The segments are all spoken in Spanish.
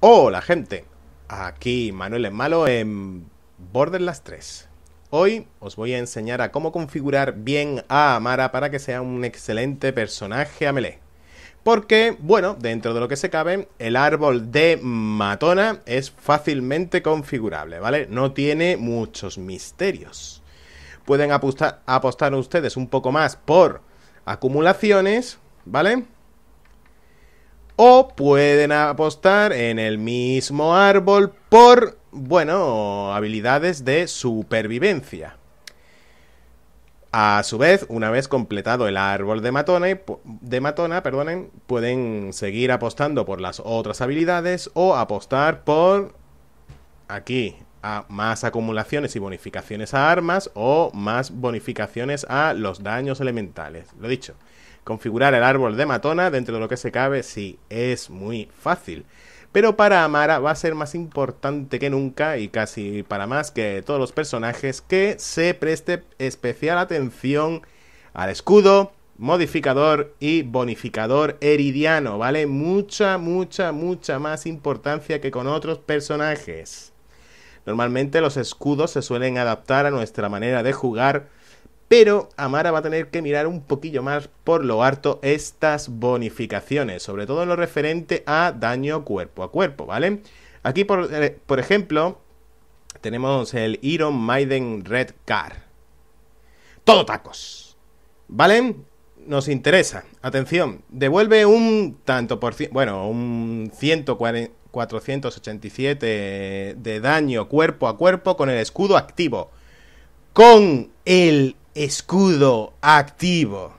Hola gente, aquí Manuel es malo en Borderlands 3. Hoy os voy a enseñar a cómo configurar bien a Amara para que sea un excelente personaje a melee. Porque, bueno, dentro de lo que se cabe, el árbol de matona es fácilmente configurable, ¿vale? No tiene muchos misterios. Pueden apostar, apostar ustedes un poco más por acumulaciones, ¿vale? O pueden apostar en el mismo árbol por, bueno, habilidades de supervivencia. A su vez, una vez completado el árbol de matona, de perdonen, pueden seguir apostando por las otras habilidades o apostar por aquí a más acumulaciones y bonificaciones a armas o más bonificaciones a los daños elementales. Lo dicho, Configurar el árbol de matona dentro de lo que se cabe, sí, es muy fácil. Pero para Amara va a ser más importante que nunca y casi para más que todos los personajes que se preste especial atención al escudo, modificador y bonificador eridiano, ¿vale? Mucha, mucha, mucha más importancia que con otros personajes. Normalmente los escudos se suelen adaptar a nuestra manera de jugar pero Amara va a tener que mirar un poquillo más por lo harto estas bonificaciones, sobre todo en lo referente a daño cuerpo a cuerpo, ¿vale? Aquí, por, eh, ejemplo, tenemos el Iron Maiden Red Car. Todo tacos, ¿vale? Nos interesa. Atención, devuelve un tanto por ciento, bueno, un 1487 de daño cuerpo a cuerpo con el escudo activo. Con el escudo activo.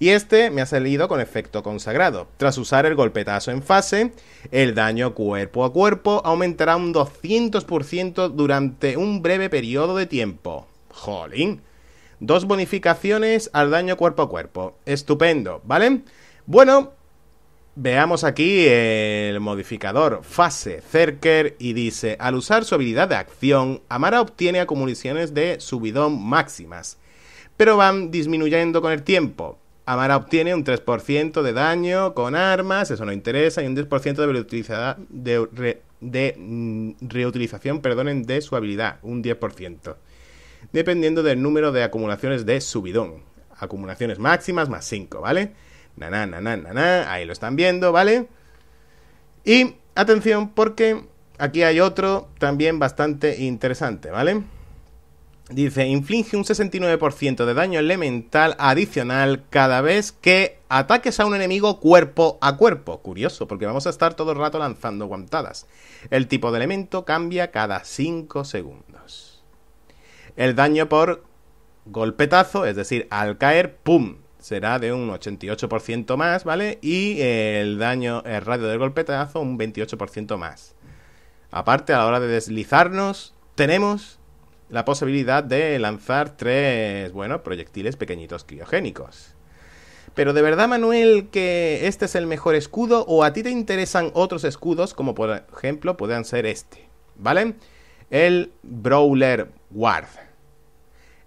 Y este me ha salido con efecto consagrado. Tras usar el golpetazo en fase, el daño cuerpo a cuerpo aumentará un 200% durante un breve periodo de tiempo. Jolín. Dos bonificaciones al daño cuerpo a cuerpo. Estupendo, ¿vale? Bueno, veamos aquí el modificador fase Cerker y dice, al usar su habilidad de acción, Amara obtiene acumulaciones de subidón máximas pero van disminuyendo con el tiempo. Amara obtiene un 3% de daño con armas, eso no interesa, y un 10% de, mm, reutilización perdonen, de su habilidad, un 10%, dependiendo del número de acumulaciones de subidón. Acumulaciones máximas más 5, ¿vale? Na, na, na, ahí lo están viendo, ¿vale? Y atención porque aquí hay otro también bastante interesante, ¿vale? Dice, inflige un 69% de daño elemental adicional cada vez que ataques a un enemigo cuerpo a cuerpo. Curioso, porque vamos a estar todo el rato lanzando guantadas. El tipo de elemento cambia cada 5 segundos. El daño por golpetazo, es decir, al caer, ¡pum! Será de un 88% más, ¿vale? Y el daño, el radio del golpetazo, un 28% más. Aparte, a la hora de deslizarnos, tenemos la posibilidad de lanzar tres, bueno, proyectiles pequeñitos criogénicos. Pero de verdad, Manuel, que este es el mejor escudo o a ti te interesan otros escudos, como por ejemplo puedan ser este, ¿vale? El Brawler Ward.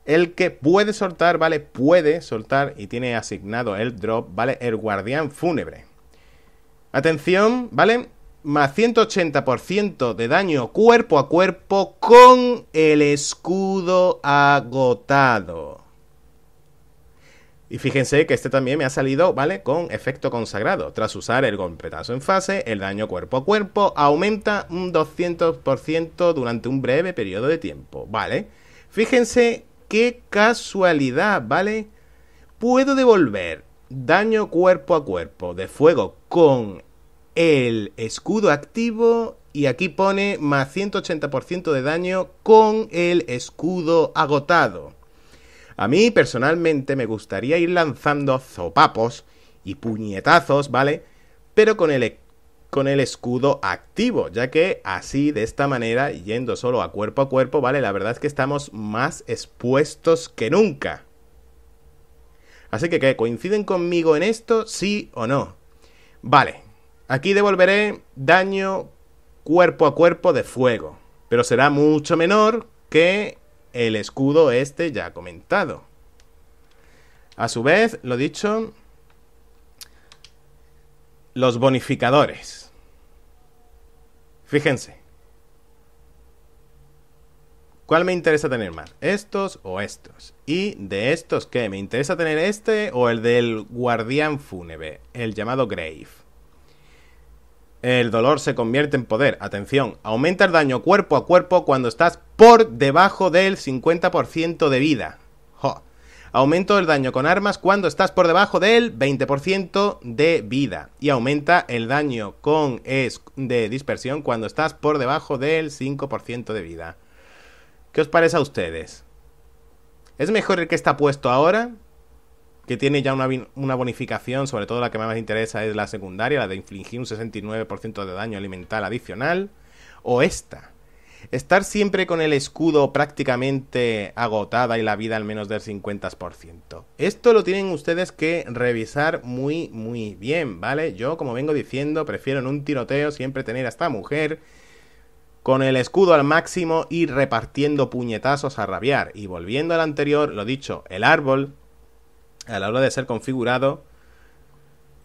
El que puede soltar, ¿vale? Puede soltar y tiene asignado el drop, ¿vale? El Guardián Fúnebre. Atención, ¿vale? más 180% de daño cuerpo a cuerpo con el escudo agotado. Y fíjense que este también me ha salido, ¿vale? Con efecto consagrado. Tras usar el golpetazo en fase, el daño cuerpo a cuerpo aumenta un 200% durante un breve periodo de tiempo, ¿vale? Fíjense qué casualidad, ¿vale? Puedo devolver daño cuerpo a cuerpo de fuego con el escudo activo y aquí pone más 180% de daño con el escudo agotado. A mí personalmente me gustaría ir lanzando zopapos y puñetazos, ¿vale? Pero con el, e-, con el escudo activo, ya que así, de esta manera, yendo solo a cuerpo a cuerpo, ¿vale? La verdad es que estamos más expuestos que nunca. Así que, ¿qué? ¿Coinciden conmigo en esto? ¿Sí o no? Vale, Aquí devolveré daño cuerpo a cuerpo de fuego, pero será mucho menor que el escudo este ya comentado. A su vez, lo dicho, los bonificadores. Fíjense. ¿Cuál me interesa tener más? ¿Estos o estos? Y de estos, ¿qué? ¿Me interesa tener este o el del guardián fúnebre? El llamado Grave. El dolor se convierte en poder. Atención, aumenta el daño cuerpo a cuerpo cuando estás por debajo del 50% de vida. Jo. Aumento el daño con armas cuando estás por debajo del 20% de vida. Y aumenta el daño con es de dispersión cuando estás por debajo del 5% de vida. ¿Qué os parece a ustedes? ¿Es mejor el que está puesto ahora? que tiene ya una, bonificación, sobre todo la que más me interesa es la secundaria, la de infligir un 69% de daño elemental adicional, o esta. Estar siempre con el escudo prácticamente agotada y la vida al menos del 50%. Esto lo tienen ustedes que revisar muy, muy bien, ¿vale? Yo, como vengo diciendo, prefiero en un tiroteo siempre tener a esta mujer con el escudo al máximo y repartiendo puñetazos a rabiar. Y volviendo al anterior, lo dicho, el árbol a la hora de ser configurado,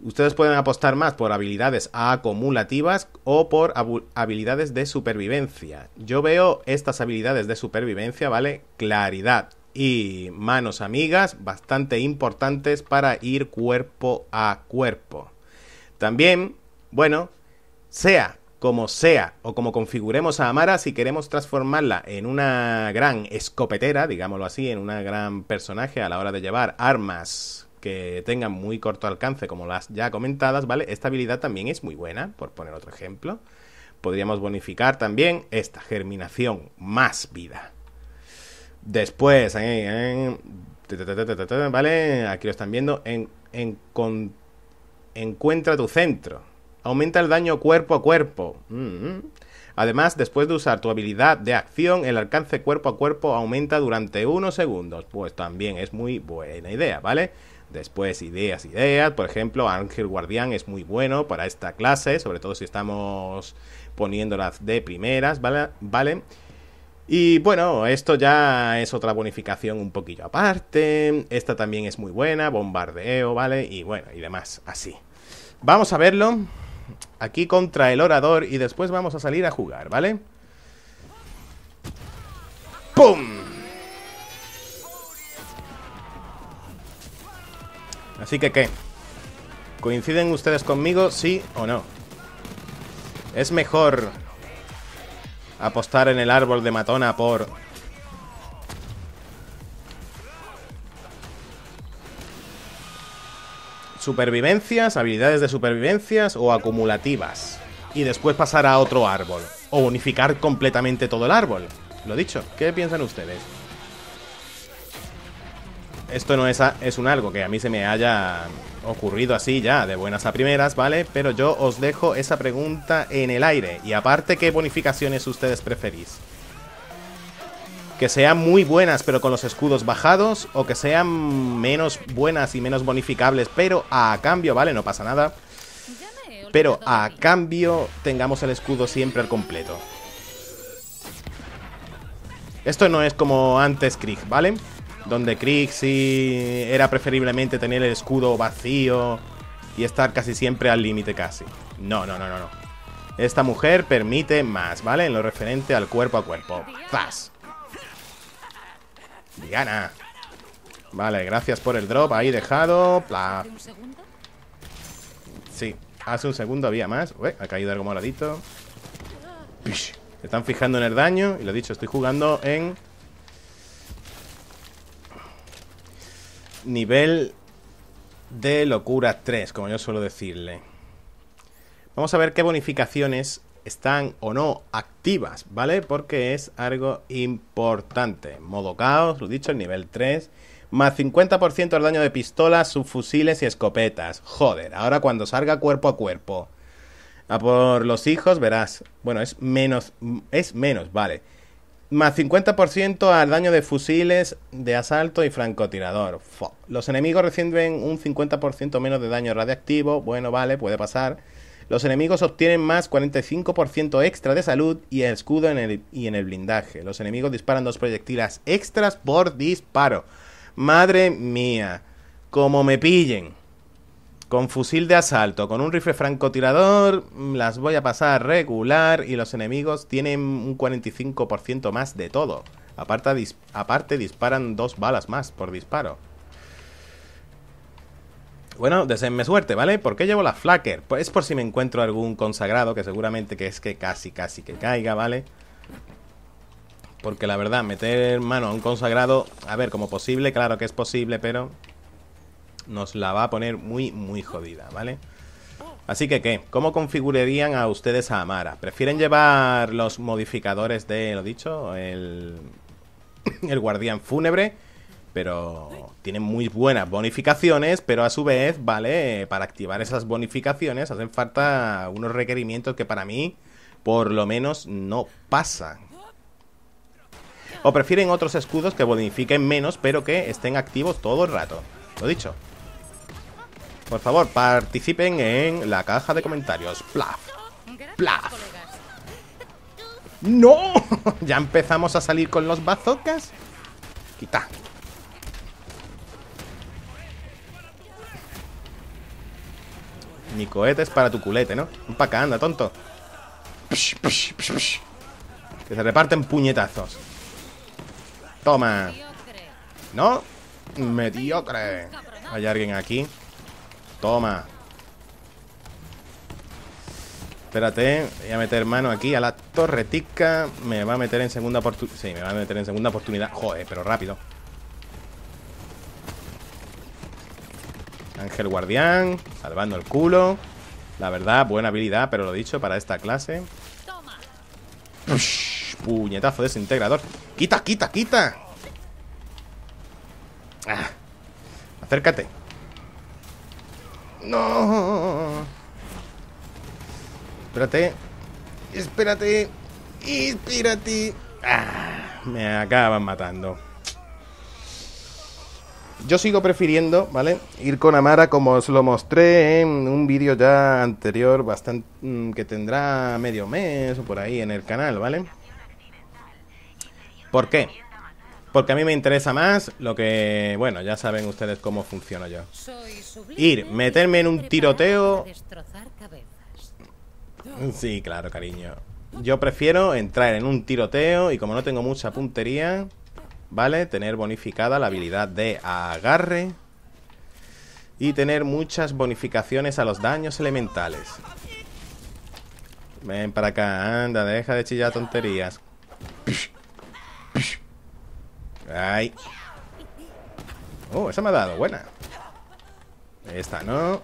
ustedes pueden apostar más por habilidades acumulativas o por habilidades de supervivencia. Yo veo estas habilidades de supervivencia, ¿vale? Claridad y manos amigas bastante importantes para ir cuerpo a cuerpo. También, bueno, sea como sea o como configuremos a Amara, si queremos transformarla en una gran escopetera, digámoslo así, en una gran personaje a la hora de llevar armas que tengan muy corto alcance, como las ya comentadas, ¿vale? Esta habilidad también es muy buena, por poner otro ejemplo. Podríamos bonificar también esta germinación más vida. Después, ¿vale? Aquí lo están viendo. En, encuentra tu centro aumenta el daño cuerpo a cuerpo. Mm-hmm. Además, después de usar tu habilidad de acción, el alcance cuerpo a cuerpo aumenta durante unos segundos. Pues también es muy buena idea, ¿vale? Después, ideas, ideas. Por ejemplo, Ángel Guardián es muy bueno para esta clase, sobre todo si estamos poniéndolas de primeras, ¿vale? ¿Vale? Y bueno, esto ya es otra bonificación un poquillo aparte. Esta también es muy buena, bombardeo, ¿vale? Y bueno, y demás, así. Vamos a verlo. Aquí contra el orador y después vamos a salir a jugar, ¿vale? ¡Pum! Así que, ¿qué? ¿Coinciden ustedes conmigo, sí o no? Es mejor apostar en el árbol de matona por supervivencias, habilidades de supervivencias o acumulativas. Y después pasar a otro árbol. O bonificar completamente todo el árbol. Lo dicho, ¿qué piensan ustedes? Esto no es, es un algo que a mí se me haya ocurrido así ya, de buenas a primeras, ¿vale? Pero yo os dejo esa pregunta en el aire. Y aparte, ¿qué bonificaciones ustedes preferís? que sean muy buenas pero con los escudos bajados o que sean menos buenas y menos bonificables, pero a cambio, ¿vale? No pasa nada. Pero a cambio tengamos el escudo siempre al completo. Esto no es como antes Krieg, ¿vale? Donde Krieg sí era preferiblemente tener el escudo vacío y estar casi siempre al límite casi. No, no, no, no, no. Esta mujer permite más, ¿vale? En lo referente al cuerpo a cuerpo. ¡Zas! Diana. Vale, gracias por el drop ahí dejado. Pla. Sí, hace un segundo había más. Uy, ha caído algo moradito. están fijando en el daño. Y lo dicho, estoy jugando en... Nivel de locura 3, como yo suelo decirle. Vamos a ver qué bonificaciones están o no activas, ¿vale? Porque es algo importante. Modo caos, lo dicho, el nivel 3. Más 50% al daño de pistolas, subfusiles y escopetas. Joder, ahora cuando salga cuerpo a cuerpo. A por los hijos, verás. Bueno, es menos. Es menos, vale. Más 50% al daño de fusiles de asalto y francotirador. Los enemigos reciben un 50% menos de daño radiactivo. Bueno, vale, puede pasar. Los enemigos obtienen más 45% extra de salud y el escudo y en el blindaje. Los enemigos disparan dos proyectilas extras por disparo. Madre mía, como me pillen con fusil de asalto, con un rifle francotirador, mm, las voy a pasar regular y los enemigos tienen un 45% más de todo. Aparte, aparte disparan dos balas más por disparo. Bueno, deseenme suerte, ¿vale? ¿Por qué llevo la flacker? Pues es por si me encuentro algún consagrado, que seguramente que es que casi, casi que caiga, ¿vale? Porque la verdad, meter mano a un consagrado, a ver, como posible, claro que es posible, pero nos la va a poner muy, muy jodida, ¿vale? Así que, ¿qué? ¿Cómo configurarían a ustedes a Amara? ¿Prefieren llevar los modificadores de, lo dicho, el, el guardián fúnebre? pero tienen muy buenas bonificaciones, pero a su vez, ¿vale? Para activar esas bonificaciones hacen falta unos requerimientos que para mí, por lo menos, no pasan. O prefieren otros escudos que bonifiquen menos, pero que estén activos todo el rato. Lo dicho. Por favor, participen en la caja de comentarios. Plaf. Plaf. ¡No! ¿Ya empezamos a salir con los bazocas? Quita. Ni cohetes para tu culete, ¿no? Un paca, anda, tonto. que se reparten puñetazos. Toma. ¿No? Mediocre. Hay alguien aquí. Toma. Espérate, voy a meter mano aquí a la torretica. Me va a meter en segunda oportunidad. Sí, me va a meter en segunda oportunidad. Joder, pero rápido. Ángel guardián, salvando el culo. La verdad, buena habilidad, pero lo dicho, para esta clase. puñetazo desintegrador. ¡Quita, quita, quita! Ah, acércate. No. Espérate. Espérate. Espérate. Ah, me acaban matando. Yo sigo prefiriendo, ¿vale? Ir con Amara como os lo mostré en un vídeo ya anterior, bastante mm, que tendrá medio mes o por ahí en el canal, ¿vale? ¿Por qué? Porque a mí me interesa más lo que, bueno, ya saben ustedes cómo funciona yo. Ir, meterme en un tiroteo. Sí, claro, cariño. Yo prefiero entrar en un tiroteo y como no tengo mucha puntería... ¿vale? Tener bonificada la habilidad de agarre y tener muchas bonificaciones a los daños elementales. Ven para acá, anda, deja de chillar tonterías. Ay. Oh, esa me ha dado, buena. Esta no.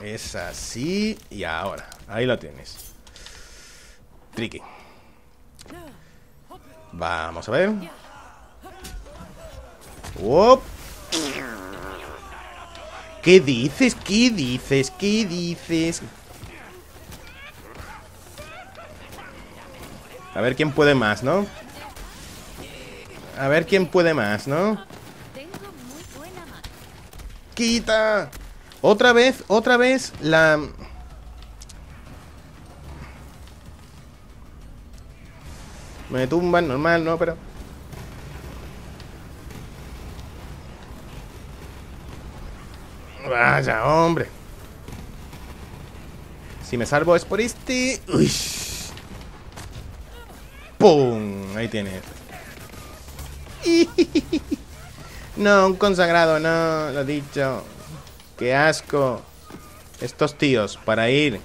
Esa sí. Y ahora, ahí lo tienes. Tricky. Vamos a ver. ¿Qué dices? ¿Qué dices? ¿Qué dices? A ver quién puede más, ¿no? A ver quién puede más, ¿no? ¡Quita! Otra vez, otra vez la... Me tumban, normal, ¿no? Pero... Vaya, hombre. Si me salvo es por este. Uy. ¡Pum! Ahí tiene. No, un consagrado, no, lo dicho. ¡Qué asco! Estos tíos, para ir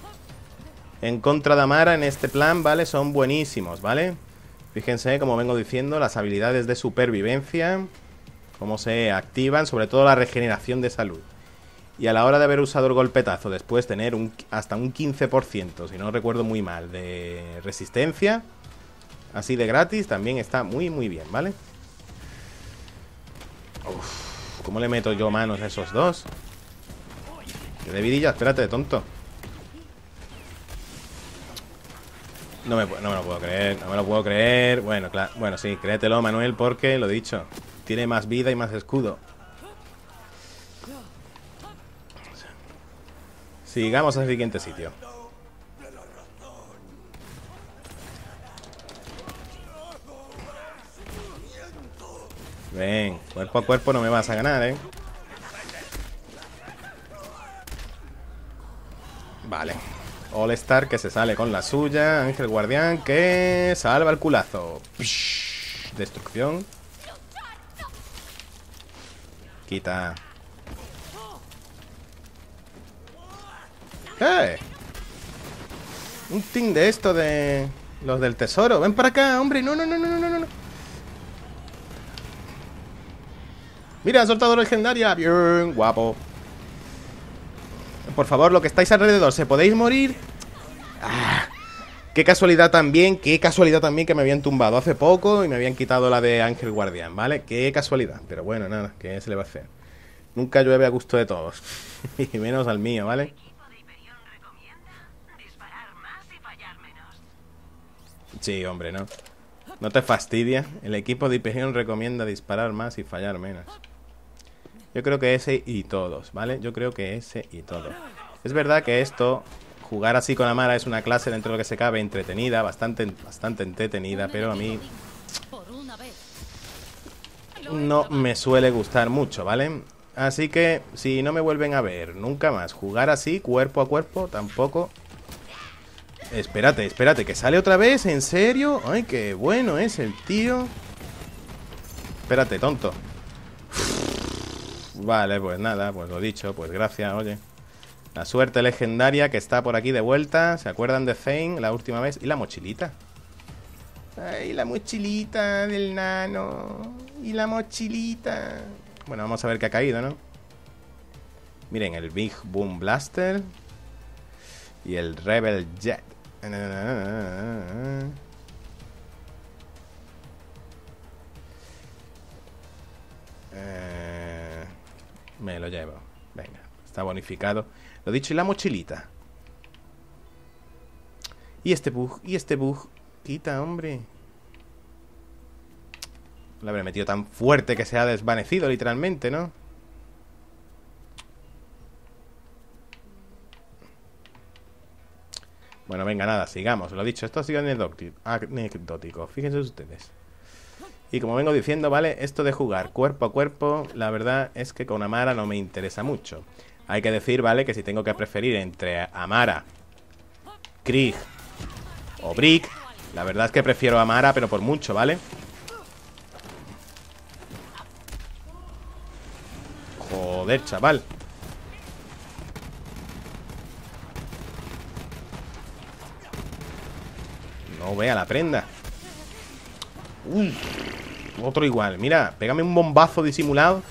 en contra de Amara en este plan, ¿vale? Son buenísimos, ¿vale? Fíjense, como vengo diciendo, las habilidades de supervivencia, cómo se activan, sobre todo la regeneración de salud y a la hora de haber usado el golpetazo después tener un, hasta un 15%, si no recuerdo muy mal, de resistencia, así de gratis, también está muy, muy bien, ¿vale? Uf, ¿cómo le meto yo manos a esos dos? Que de vidilla, espérate, tonto. No me, lo puedo creer, no me lo puedo creer. Bueno, bueno, sí, créetelo, Manuel, porque lo he dicho, tiene más vida y más escudo. Sigamos al siguiente sitio. Ven, cuerpo a cuerpo no me vas a ganar, ¿eh? Vale. All Star que se sale con la suya. Ángel Guardián que salva el culazo. destrucción. Quita Un ting de esto de... Los del tesoro. Ven para acá, hombre. No, no, no, no, no, no. Mira, soltado legendaria. Bien, guapo. Por favor, lo que estáis alrededor, ¿se podéis morir? Ah, qué casualidad también, qué casualidad también que me habían tumbado hace poco y me habían quitado la de Ángel Guardián, ¿vale? Qué casualidad. Pero bueno, nada, ¿qué se le va a hacer? Nunca llueve a gusto de todos. y menos al mío, ¿vale? Sí, hombre, ¿no? ¿No te fastidia? El equipo de IPG recomienda disparar más y fallar menos. Yo creo que ese y todos, ¿vale? Yo creo que ese y todos. Es verdad que esto, jugar así con Amara es una clase dentro de lo que se cabe entretenida, bastante, bastante entretenida, pero a mí no me suele gustar mucho, ¿vale? Así que si no me vuelven a ver nunca más jugar así, cuerpo a cuerpo, tampoco Espérate, espérate, que sale otra vez, ¿en serio? Ay, qué bueno es el tío Espérate, tonto Vale, pues nada, pues lo dicho, pues gracias, oye La suerte legendaria que está por aquí de vuelta ¿Se acuerdan de Zane la última vez? ¿Y la mochilita? Ay, la mochilita del nano Y la mochilita Bueno, vamos a ver qué ha caído, ¿no? Miren, el Big Boom Blaster y el Rebel Jet. Eh, me lo llevo. Venga, está bonificado. Lo dicho, y la mochilita. Y este bug, y este bug. Quita, hombre. Lo habré metido tan fuerte que se ha desvanecido, literalmente, ¿no? Bueno, venga, nada, sigamos. Lo he dicho, esto ha sido anecdótico. Fíjense ustedes. Y como vengo diciendo, ¿vale? Esto de jugar cuerpo a cuerpo, la verdad es que con Amara no me interesa mucho. Hay que decir, ¿vale? Que si tengo que preferir entre Amara, Krieg o Brick, la verdad es que prefiero Amara, pero por mucho, ¿vale? Joder, chaval. vea la prenda. Uy, otro igual. Mira, pégame un bombazo disimulado.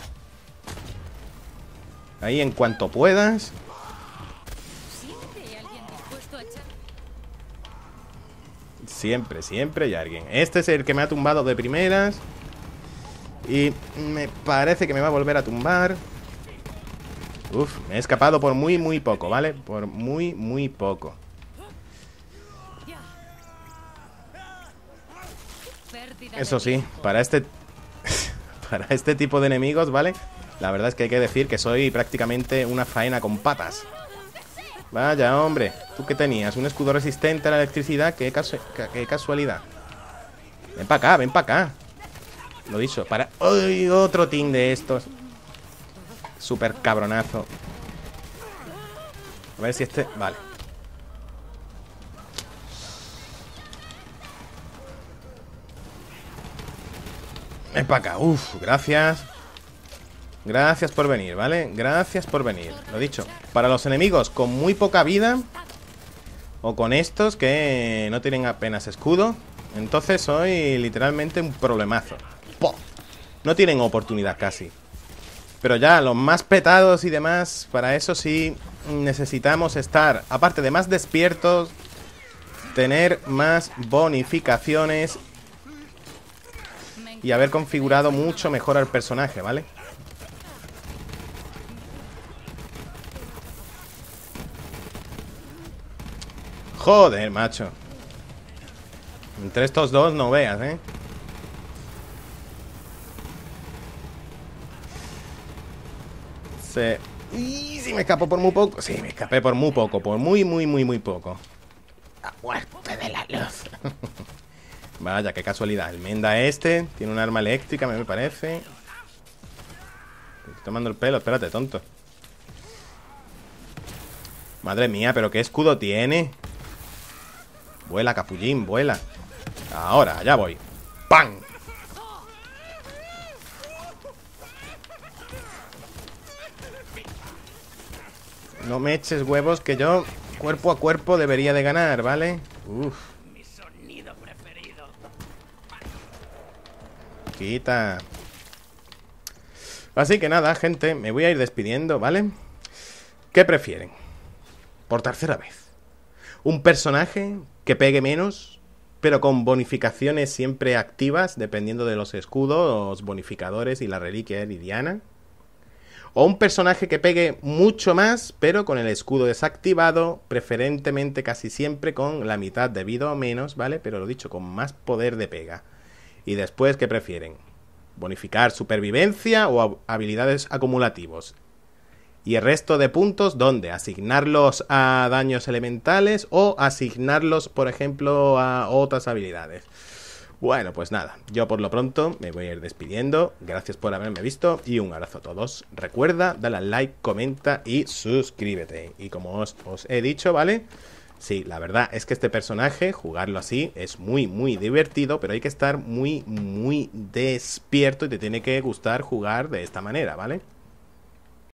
Ahí en cuanto puedas. Siempre, siempre hay alguien. Este es el que me ha tumbado de primeras. Y me parece que me va a volver a tumbar. Uf, me he escapado por muy, muy poco, ¿vale? Por muy, muy poco. Eso sí, para este, para este tipo de enemigos, ¿vale? La verdad es que hay que decir que soy prácticamente una faena con patas. Vaya, hombre. ¿Tú qué tenías? Un escudo resistente a la electricidad. Qué, casualidad. Ven para acá, ven para acá. Lo dicho, para... ¡Uy! Otro team de estos. super cabronazo. A ver si este... Vale. Ven para acá. Uf, gracias. Gracias por venir, ¿vale? Gracias por venir. Lo dicho. Para los enemigos con muy poca vida. O con estos que no tienen apenas escudo. Entonces soy literalmente un problemazo. No tienen oportunidad casi. Pero ya, los más petados y demás, para eso sí necesitamos estar, aparte de más despiertos, tener más bonificaciones y haber configurado mucho mejor al personaje, ¿vale? Joder, macho Entre estos dos no veas, ¿eh? Se... ¡Y! Sí me escapó por muy poco Sí, me escapé por muy poco Por muy, muy, muy, muy poco Vaya, qué casualidad. El Menda este tiene un arma eléctrica, me parece. Estoy tomando el pelo, espérate, tonto. Madre mía, pero qué escudo tiene. Vuela, capullín, vuela. Ahora, allá voy. ¡Pam! No me eches huevos que yo cuerpo a cuerpo debería de ganar, ¿vale? Uf. Así que nada, gente, me voy a ir despidiendo, ¿vale? ¿Qué prefieren? Por tercera vez Un personaje que pegue menos Pero con bonificaciones siempre activas Dependiendo de los escudos, bonificadores y la reliquia Lidiana o un personaje que pegue mucho más, pero con el escudo desactivado, preferentemente casi siempre con la mitad de vida o menos, ¿vale? Pero lo dicho, con más poder de pega. Y después, ¿qué prefieren? Bonificar supervivencia o habilidades acumulativos. Y el resto de puntos, ¿dónde? Asignarlos a daños elementales o asignarlos, por ejemplo, a otras habilidades. Bueno, pues nada, yo por lo pronto me voy a ir despidiendo. Gracias por haberme visto y un abrazo a todos. Recuerda, dale like, comenta y suscríbete. Y como os he dicho, ¿vale? Sí, la verdad es que este personaje, jugarlo así, es muy, muy divertido, pero hay que estar muy, muy despierto y te tiene que gustar jugar de esta manera, ¿vale?